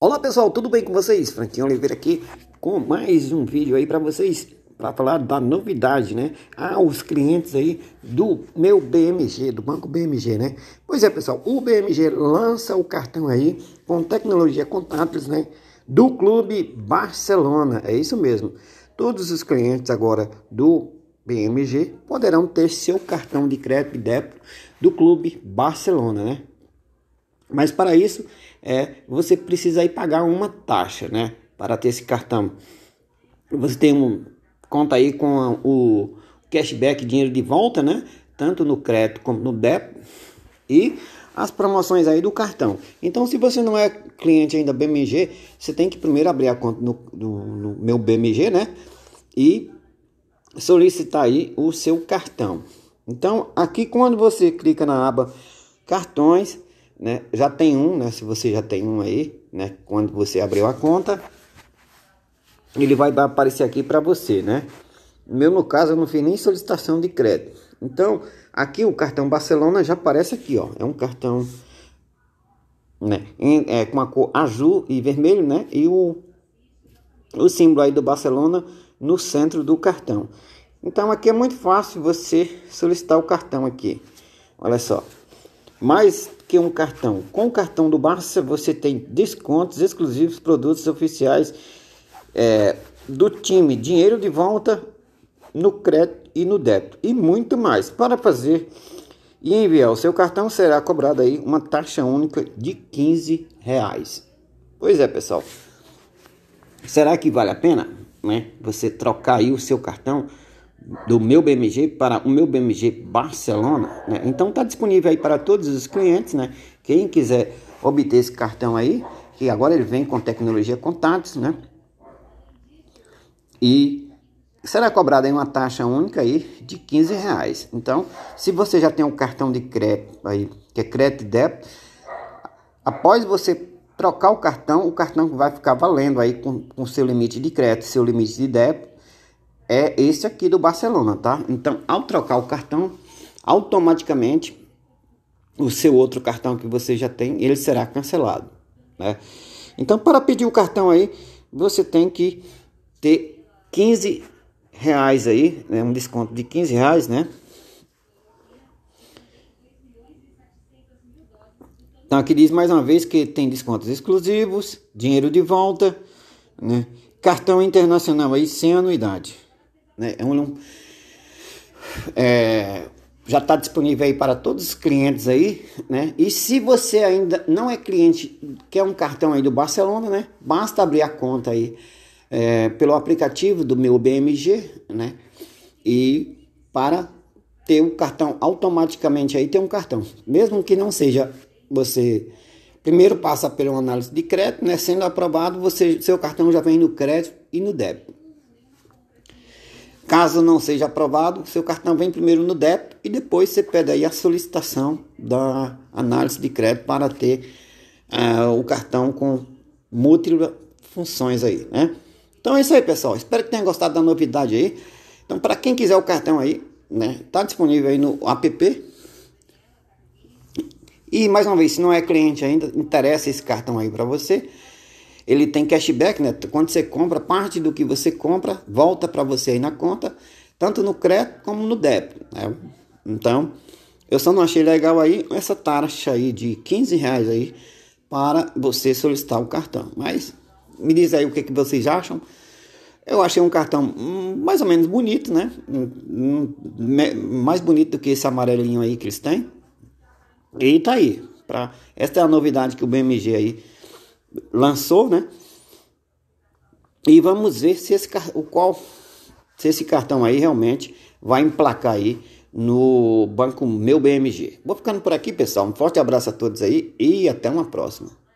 Olá pessoal, tudo bem com vocês? Franquinho Oliveira aqui com mais um vídeo aí para vocês para falar da novidade, né? Ah, os clientes aí do meu BMG, do Banco BMG, né? Pois é, pessoal, o BMG lança o cartão aí com tecnologia Contatos, né? Do Clube Barcelona, é isso mesmo. Todos os clientes agora do BMG poderão ter seu cartão de crédito e débito do Clube Barcelona, né? Mas para isso, é, você precisa aí pagar uma taxa, né? Para ter esse cartão. Você tem um conta aí com a, o cashback, dinheiro de volta, né? Tanto no crédito como no débito. E as promoções aí do cartão. Então, se você não é cliente ainda BMG, você tem que primeiro abrir a conta no, no, no meu BMG, né? E solicitar aí o seu cartão. Então, aqui quando você clica na aba cartões, né? Já tem um, né? Se você já tem um aí, né? Quando você abriu a conta, ele vai aparecer aqui para você, né? Meu no caso eu não fiz nem solicitação de crédito. Então, aqui o cartão Barcelona já aparece aqui, ó. É um cartão né, em, é, com a cor azul e vermelho, né? E o, o símbolo aí do Barcelona no centro do cartão. Então aqui é muito fácil você solicitar o cartão aqui. Olha só, mais que um cartão. Com o cartão do Barça você tem descontos exclusivos, produtos oficiais é, do time, dinheiro de volta no crédito e no débito e muito mais. Para fazer e enviar o seu cartão será cobrada aí uma taxa única de 15 reais. Pois é, pessoal. Será que vale a pena, né? Você trocar aí o seu cartão? do meu BMG para o meu BMG Barcelona. Né? Então tá disponível aí para todos os clientes, né? Quem quiser obter esse cartão aí, que agora ele vem com tecnologia contatos, né? E será cobrada uma taxa única aí de 15 reais. Então, se você já tem um cartão de crédito aí, que é crédito débito, após você trocar o cartão, o cartão vai ficar valendo aí com, com seu limite de crédito, seu limite de débito é esse aqui do Barcelona, tá? Então, ao trocar o cartão, automaticamente o seu outro cartão que você já tem, ele será cancelado, né? Então, para pedir o cartão aí, você tem que ter 15 reais aí, né? um desconto de 15 reais, né? Então aqui diz mais uma vez que tem descontos exclusivos, dinheiro de volta, né? cartão internacional aí sem anuidade. Né? É um, é, é já está disponível aí para todos os clientes aí, né? E se você ainda não é cliente, quer um cartão aí do Barcelona, né? Basta abrir a conta aí é, pelo aplicativo do meu BMG, né? E para ter o cartão automaticamente aí ter um cartão, mesmo que não seja você primeiro passa por uma análise de crédito, né? Sendo aprovado, você seu cartão já vem no crédito e no débito. Caso não seja aprovado, seu cartão vem primeiro no débito e depois você pede aí a solicitação da análise de crédito para ter uh, o cartão com múltiplas funções aí, né? Então é isso aí, pessoal. Espero que tenham gostado da novidade aí. Então, para quem quiser o cartão aí, né, tá disponível aí no app. E mais uma vez, se não é cliente ainda, interessa esse cartão aí para você. Ele tem cashback, né? Quando você compra, parte do que você compra volta para você aí na conta, tanto no crédito como no débito, né? Então, eu só não achei legal aí essa taxa aí de 15 reais aí para você solicitar o cartão. Mas me diz aí o que, que vocês acham. Eu achei um cartão hum, mais ou menos bonito, né? Hum, hum, mais bonito do que esse amarelinho aí que eles têm. E tá aí. Pra... Esta é a novidade que o BMG aí lançou, né? E vamos ver se esse, o qual, se esse cartão aí realmente vai emplacar aí no banco Meu BMG. Vou ficando por aqui, pessoal. Um forte abraço a todos aí e até uma próxima.